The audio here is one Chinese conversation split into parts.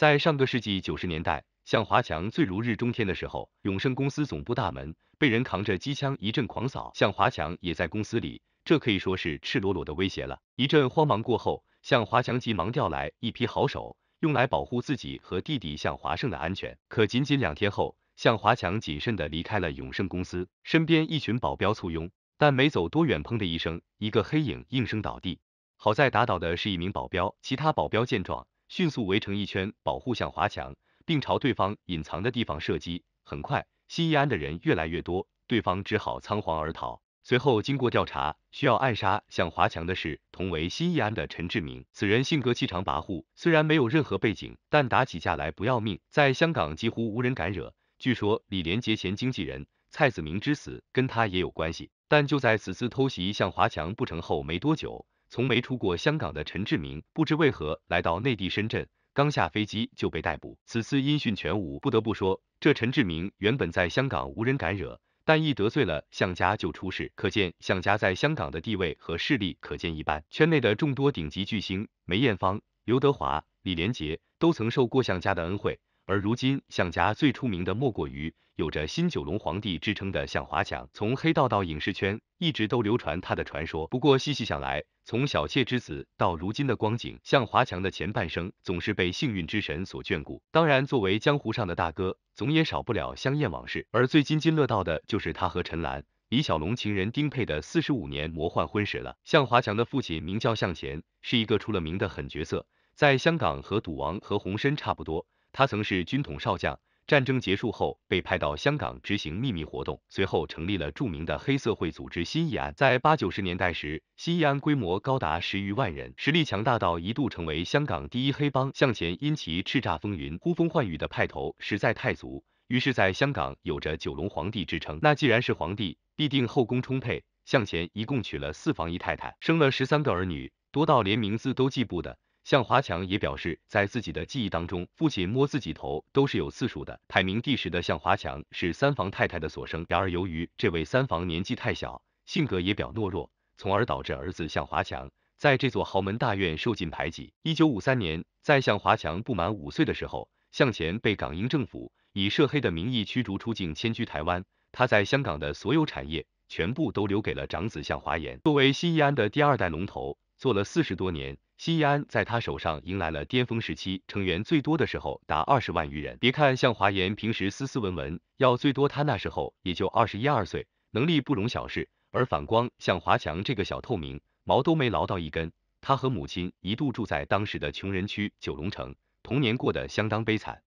在上个世纪九十年代，向华强最如日中天的时候，永盛公司总部大门被人扛着机枪一阵狂扫，向华强也在公司里，这可以说是赤裸裸的威胁了。一阵慌忙过后，向华强急忙调来一批好手，用来保护自己和弟弟向华胜的安全。可仅仅两天后，向华强谨慎地离开了永盛公司，身边一群保镖簇拥，但没走多远，砰的一声，一个黑影应声倒地。好在打倒的是一名保镖，其他保镖见状。迅速围成一圈保护向华强，并朝对方隐藏的地方射击。很快，新义安的人越来越多，对方只好仓皇而逃。随后经过调查，需要暗杀向华强的是同为新义安的陈志明，此人性格气场跋扈，虽然没有任何背景，但打起架来不要命，在香港几乎无人敢惹。据说李连杰前经纪人蔡子明之死跟他也有关系。但就在此次偷袭向华强不成后没多久。从没出过香港的陈志明，不知为何来到内地深圳，刚下飞机就被逮捕，此次音讯全无。不得不说，这陈志明原本在香港无人敢惹，但一得罪了向家就出事，可见向家在香港的地位和势力可见一斑。圈内的众多顶级巨星，梅艳芳、刘德华、李连杰都曾受过向家的恩惠。而如今，向家最出名的莫过于有着“新九龙皇帝”之称的向华强。从黑道到影视圈，一直都流传他的传说。不过细细想来，从小妾之子到如今的光景，向华强的前半生总是被幸运之神所眷顾。当然，作为江湖上的大哥，总也少不了香艳往事。而最津津乐道的就是他和陈岚、李小龙情人丁佩的四十五年魔幻婚史了。向华强的父亲名叫向前，是一个出了名的狠角色，在香港和赌王何鸿燊差不多。他曾是军统少将，战争结束后被派到香港执行秘密活动，随后成立了著名的黑社会组织新义安。在八九十年代时，新义安规模高达十余万人，实力强大到一度成为香港第一黑帮。向前因其叱咤风云、呼风唤雨的派头实在太足，于是在香港有着“九龙皇帝”之称。那既然是皇帝，必定后宫充沛，向前一共娶了四房姨太太，生了十三个儿女，多到连名字都记不得。向华强也表示，在自己的记忆当中，父亲摸自己头都是有次数的。排名第十的向华强是三房太太的所生，然而由于这位三房年纪太小，性格也表懦弱，从而导致儿子向华强在这座豪门大院受尽排挤。一九五三年，在向华强不满五岁的时候，向前被港英政府以涉黑的名义驱逐出境，迁居台湾。他在香港的所有产业全部都留给了长子向华严，作为新义安的第二代龙头，做了四十多年。西安在他手上迎来了巅峰时期，成员最多的时候达二十万余人。别看向华岩平时斯斯文文，要最多他那时候也就二十一二岁，能力不容小视。而反光向华强这个小透明，毛都没捞到一根。他和母亲一度住在当时的穷人区九龙城，童年过得相当悲惨，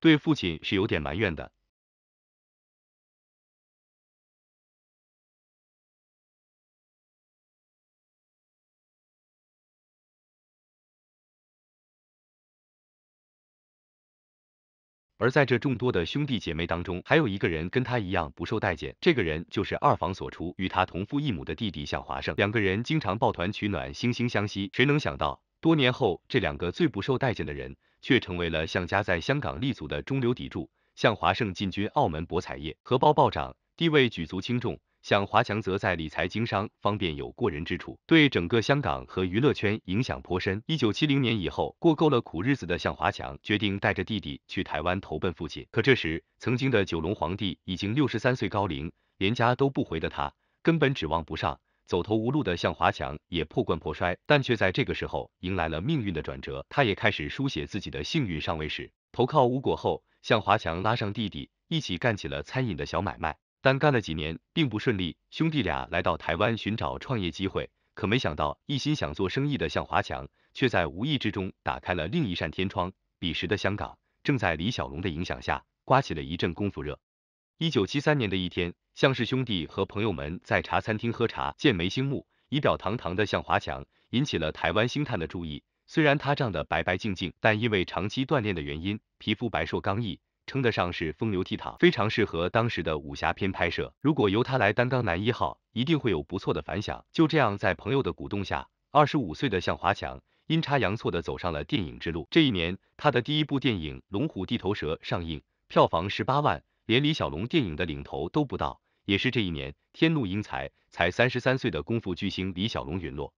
对父亲是有点埋怨的。而在这众多的兄弟姐妹当中，还有一个人跟他一样不受待见，这个人就是二房所出，与他同父异母的弟弟向华胜。两个人经常抱团取暖，惺惺相惜。谁能想到，多年后这两个最不受待见的人，却成为了向家在香港立足的中流砥柱。向华胜进军澳门博彩业，荷包暴涨，地位举足轻重。向华强则在理财经商方便有过人之处，对整个香港和娱乐圈影响颇深。一九七零年以后，过够了苦日子的向华强决定带着弟弟去台湾投奔父亲。可这时，曾经的九龙皇帝已经六十三岁高龄，连家都不回的他，根本指望不上。走投无路的向华强也破罐破摔，但却在这个时候迎来了命运的转折，他也开始书写自己的幸运上位史。投靠无果后，向华强拉上弟弟一起干起了餐饮的小买卖。但干了几年并不顺利，兄弟俩来到台湾寻找创业机会，可没想到一心想做生意的向华强，却在无意之中打开了另一扇天窗。彼时的香港正在李小龙的影响下，刮起了一阵功夫热。一九七三年的一天，向氏兄弟和朋友们在茶餐厅喝茶，剑眉星目、仪表堂堂的向华强引起了台湾星探的注意。虽然他长得白白净净，但因为长期锻炼的原因，皮肤白瘦刚毅。称得上是风流倜傥，非常适合当时的武侠片拍摄。如果由他来担当男一号，一定会有不错的反响。就这样，在朋友的鼓动下，二十五岁的向华强阴差阳错的走上了电影之路。这一年，他的第一部电影《龙虎地头蛇》上映，票房十八万，连李小龙电影的领头都不到。也是这一年，天怒英才，才三十三岁的功夫巨星李小龙陨落。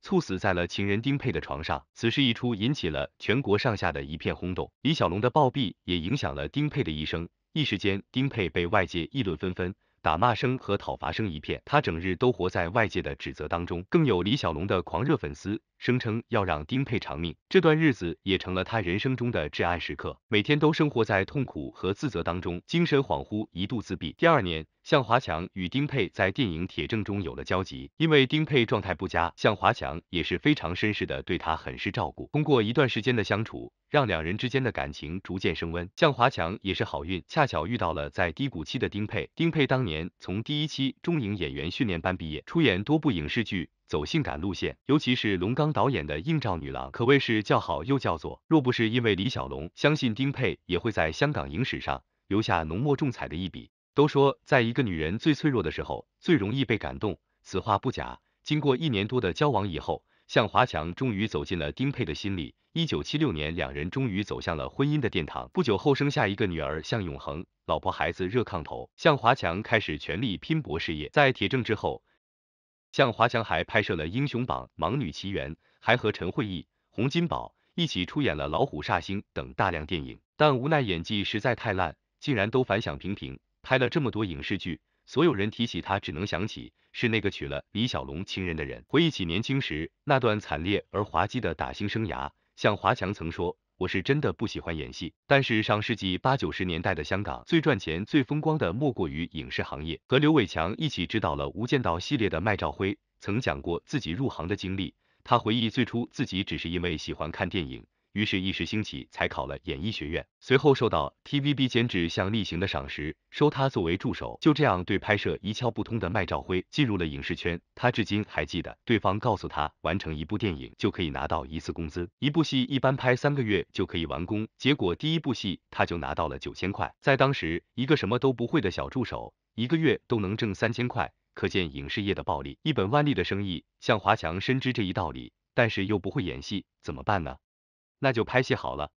猝死在了情人丁佩的床上，此事一出，引起了全国上下的一片轰动。李小龙的暴毙也影响了丁佩的一生，一时间丁佩被外界议论纷纷，打骂声和讨伐声一片，他整日都活在外界的指责当中，更有李小龙的狂热粉丝声称要让丁佩偿命，这段日子也成了他人生中的至暗时刻，每天都生活在痛苦和自责当中，精神恍惚，一度自闭。第二年。向华强与丁佩在电影《铁证》中有了交集，因为丁佩状态不佳，向华强也是非常绅士的，对他很是照顾。通过一段时间的相处，让两人之间的感情逐渐升温。向华强也是好运，恰巧遇到了在低谷期的丁佩。丁佩当年从第一期中影演员训练班毕业，出演多部影视剧，走性感路线，尤其是龙刚导演的《映照女郎》，可谓是叫好又叫座。若不是因为李小龙，相信丁佩也会在香港影史上留下浓墨重彩的一笔。都说在一个女人最脆弱的时候，最容易被感动。此话不假。经过一年多的交往以后，向华强终于走进了丁佩的心里。一九七六年，两人终于走向了婚姻的殿堂。不久后生下一个女儿向永恒。老婆孩子热炕头，向华强开始全力拼搏事业。在铁证之后，向华强还拍摄了《英雄榜》《盲女奇缘》，还和陈慧仪、洪金宝一起出演了《老虎煞星》等大量电影。但无奈演技实在太烂，竟然都反响平平。拍了这么多影视剧，所有人提起他只能想起是那个娶了李小龙情人的人。回忆起年轻时那段惨烈而滑稽的打星生涯，向华强曾说：“我是真的不喜欢演戏。”但是上世纪八九十年代的香港，最赚钱、最风光的莫过于影视行业。和刘伟强一起执导了《无间道》系列的麦兆辉曾讲过自己入行的经历。他回忆，最初自己只是因为喜欢看电影。于是，一时兴起才考了演艺学院，随后受到 TVB 监制向力行的赏识，收他作为助手。就这样，对拍摄一窍不通的麦兆辉进入了影视圈。他至今还记得，对方告诉他，完成一部电影就可以拿到一次工资，一部戏一般拍三个月就可以完工。结果，第一部戏他就拿到了九千块，在当时一个什么都不会的小助手，一个月都能挣三千块，可见影视业的暴利，一本万利的生意。向华强深知这一道理，但是又不会演戏，怎么办呢？那就拍戏好了。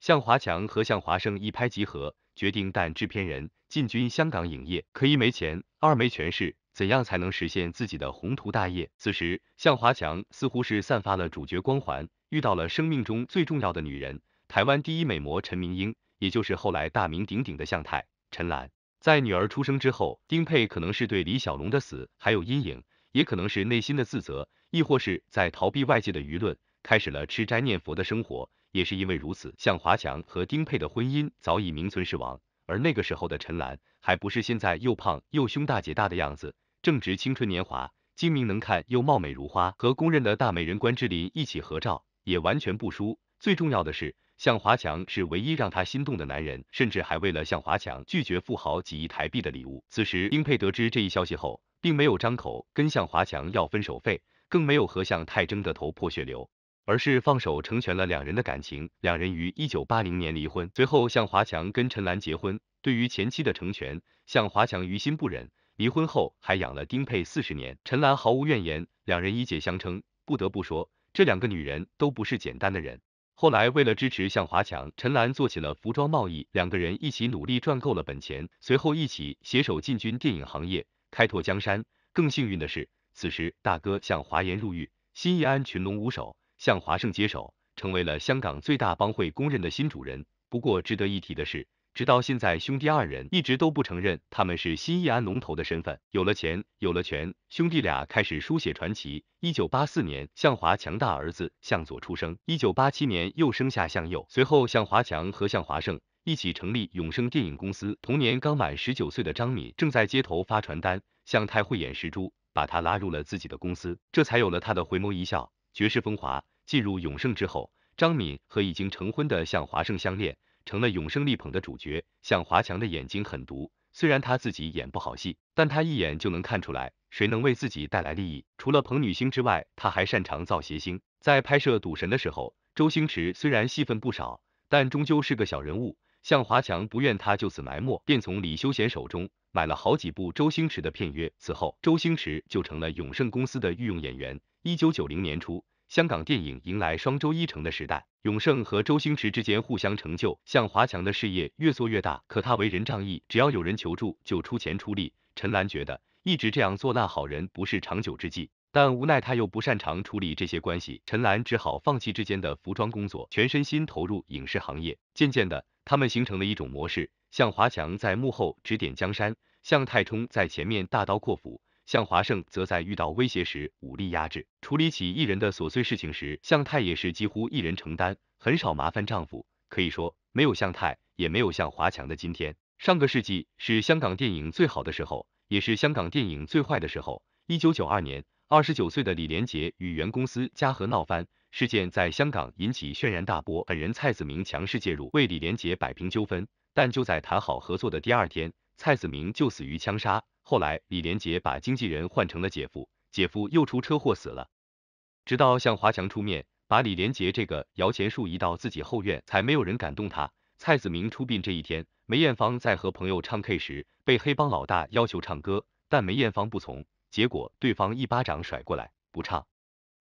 向华强和向华胜一拍即合，决定带制片人进军香港影业。可一没钱，二没权势，怎样才能实现自己的宏图大业？此时，向华强似乎是散发了主角光环，遇到了生命中最重要的女人——台湾第一美模陈明英，也就是后来大名鼎鼎的向太陈岚。在女儿出生之后，丁佩可能是对李小龙的死还有阴影，也可能是内心的自责，亦或是在逃避外界的舆论。开始了吃斋念佛的生活，也是因为如此，向华强和丁佩的婚姻早已名存实亡。而那个时候的陈岚还不是现在又胖又胸大姐大的样子，正值青春年华，精明能看又貌美如花，和公认的大美人关之琳一起合照也完全不输。最重要的是，向华强是唯一让他心动的男人，甚至还为了向华强拒绝富豪几亿台币的礼物。此时丁佩得知这一消息后，并没有张口跟向华强要分手费，更没有和向太争得头破血流。而是放手成全了两人的感情，两人于一九八零年离婚，随后向华强跟陈兰结婚。对于前妻的成全，向华强于心不忍，离婚后还养了丁佩四十年，陈兰毫无怨言，两人以姐相称。不得不说，这两个女人都不是简单的人。后来为了支持向华强，陈兰做起了服装贸易，两个人一起努力赚够了本钱，随后一起携手进军电影行业，开拓江山。更幸运的是，此时大哥向华言入狱，新义安群龙无首。向华胜接手，成为了香港最大帮会公认的新主人。不过值得一提的是，直到现在，兄弟二人一直都不承认他们是新义安龙头的身份。有了钱，有了权，兄弟俩开始书写传奇。一九八四年，向华强大儿子向左出生；一九八七年，又生下向右。随后，向华强和向华胜一起成立永盛电影公司。同年刚满十九岁的张敏正在街头发传单，向太慧眼识珠，把他拉入了自己的公司，这才有了他的回眸一笑。绝世风华进入永盛之后，张敏和已经成婚的向华胜相恋，成了永盛力捧的主角。向华强的眼睛很毒，虽然他自己演不好戏，但他一眼就能看出来谁能为自己带来利益。除了捧女星之外，他还擅长造谐星。在拍摄赌神的时候，周星驰虽然戏份不少，但终究是个小人物。向华强不愿他就此埋没，便从李修贤手中买了好几部周星驰的片约。此后，周星驰就成了永盛公司的御用演员。一九九零年初，香港电影迎来双周一成的时代，永盛和周星驰之间互相成就，向华强的事业越做越大。可他为人仗义，只要有人求助就出钱出力。陈岚觉得一直这样做烂好人不是长久之计，但无奈他又不擅长处理这些关系，陈岚只好放弃之间的服装工作，全身心投入影视行业。渐渐的。他们形成了一种模式，向华强在幕后指点江山，向太冲在前面大刀阔斧，向华胜则在遇到威胁时武力压制。处理起艺人的琐碎事情时，向太也是几乎一人承担，很少麻烦丈夫。可以说，没有向太，也没有向华强的今天。上个世纪是香港电影最好的时候，也是香港电影最坏的时候。一九九二年，二十九岁的李连杰与原公司嘉禾闹翻。事件在香港引起轩然大波，本人蔡子明强势介入，为李连杰摆平纠纷。但就在谈好合作的第二天，蔡子明就死于枪杀。后来李连杰把经纪人换成了姐夫，姐夫又出车祸死了。直到向华强出面，把李连杰这个摇钱树移到自己后院，才没有人敢动他。蔡子明出殡这一天，梅艳芳在和朋友唱 K 时，被黑帮老大要求唱歌，但梅艳芳不从，结果对方一巴掌甩过来，不唱。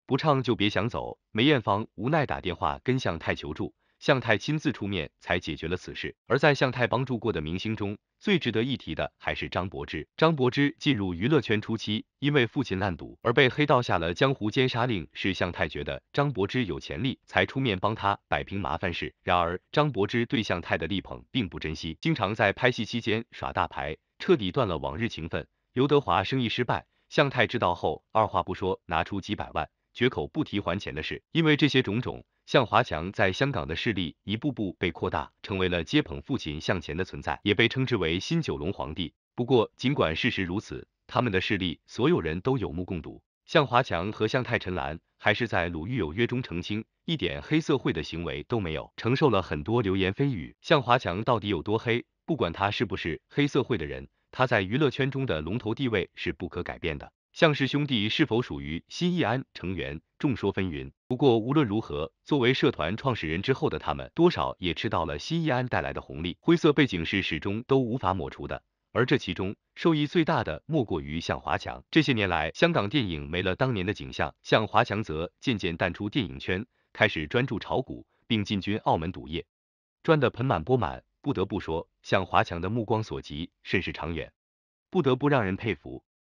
不唱就别想走，梅艳芳无奈打电话跟向太求助，向太亲自出面才解决了此事。而在向太帮助过的明星中，最值得一提的还是张柏芝。张柏芝进入娱乐圈初期，因为父亲烂赌而被黑道下了江湖奸杀令，是向太觉得张柏芝有潜力，才出面帮他摆平麻烦事。然而张柏芝对向太的力捧并不珍惜，经常在拍戏期间耍大牌，彻底断了往日情分。刘德华生意失败，向太知道后，二话不说拿出几百万。绝口不提还钱的事，因为这些种种，向华强在香港的势力一步步被扩大，成为了接捧父亲向前的存在，也被称之为新九龙皇帝。不过，尽管事实如此，他们的势力，所有人都有目共睹。向华强和向太陈岚还是在《鲁豫有约》中澄清，一点黑社会的行为都没有，承受了很多流言蜚语。向华强到底有多黑？不管他是不是黑社会的人，他在娱乐圈中的龙头地位是不可改变的。向氏兄弟是否属于新义安成员，众说纷纭。不过无论如何，作为社团创始人之后的他们，多少也吃到了新义安带来的红利。灰色背景是始终都无法抹除的，而这其中受益最大的莫过于向华强。这些年来，香港电影没了当年的景象，向华强则渐渐淡出电影圈，开始专注炒股，并进军澳门赌业，赚得盆满钵满。不得不说，向华强的目光所及甚是长远，不得不让人佩服。